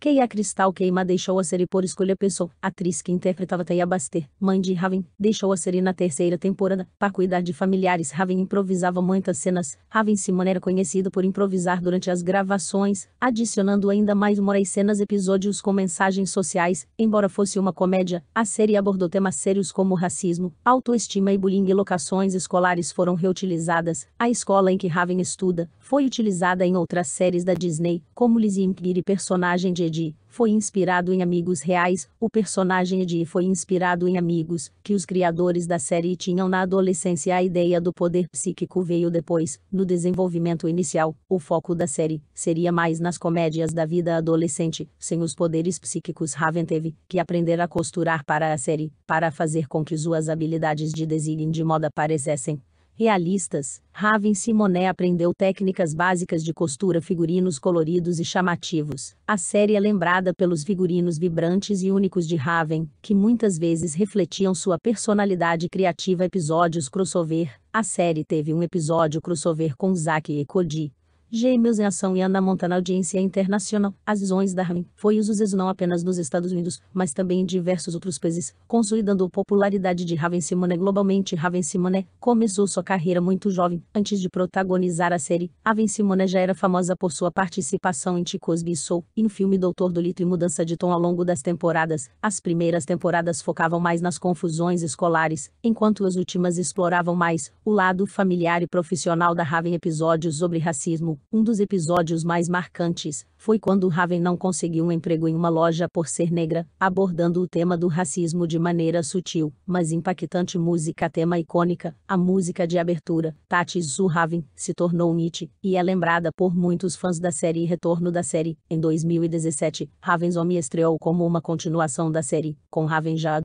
Keia Cristal Keima deixou a série por escolha pessoal. atriz que interpretava Teia Baster, mãe de Raven, deixou a série na terceira temporada. Para cuidar de familiares, Raven improvisava muitas cenas. Raven Simone era conhecido por improvisar durante as gravações, adicionando ainda mais humor às cenas episódios com mensagens sociais. Embora fosse uma comédia, a série abordou temas sérios como racismo, autoestima e bullying. E locações escolares foram reutilizadas. A escola em que Raven estuda foi utilizada em outras séries da Disney, como Lizzie Impire, personagem de Eddie, foi inspirado em Amigos Reais, o personagem Eddie foi inspirado em Amigos, que os criadores da série tinham na adolescência a ideia do poder psíquico veio depois, no desenvolvimento inicial, o foco da série, seria mais nas comédias da vida adolescente, sem os poderes psíquicos Raven teve, que aprender a costurar para a série, para fazer com que suas habilidades de design de moda parecessem, realistas, Raven Simonet aprendeu técnicas básicas de costura figurinos coloridos e chamativos. A série é lembrada pelos figurinos vibrantes e únicos de Raven, que muitas vezes refletiam sua personalidade criativa. Episódios crossover. A série teve um episódio crossover com Zack e Cody, Gêmeos em é ação e Ana Montana audiência internacional. As visões da Ramin foi usos não apenas nos Estados Unidos, mas também em diversos outros países, consolidando a popularidade de Raven Simone globalmente. Raven Simone começou sua carreira muito jovem, antes de protagonizar a série. Raven Simone já era famosa por sua participação em Chicos Soul e no filme Doutor do Lito e Mudança de Tom ao longo das temporadas. As primeiras temporadas focavam mais nas confusões escolares, enquanto as últimas exploravam mais o lado familiar e profissional da Raven episódios sobre racismo um dos episódios mais marcantes foi quando Raven não conseguiu um emprego em uma loja por ser negra, abordando o tema do racismo de maneira sutil, mas impactante música tema icônica, a música de abertura, Tati Raven" se tornou um hit, e é lembrada por muitos fãs da série e retorno da série. Em 2017, Raven's Homem estreou como uma continuação da série, com Raven já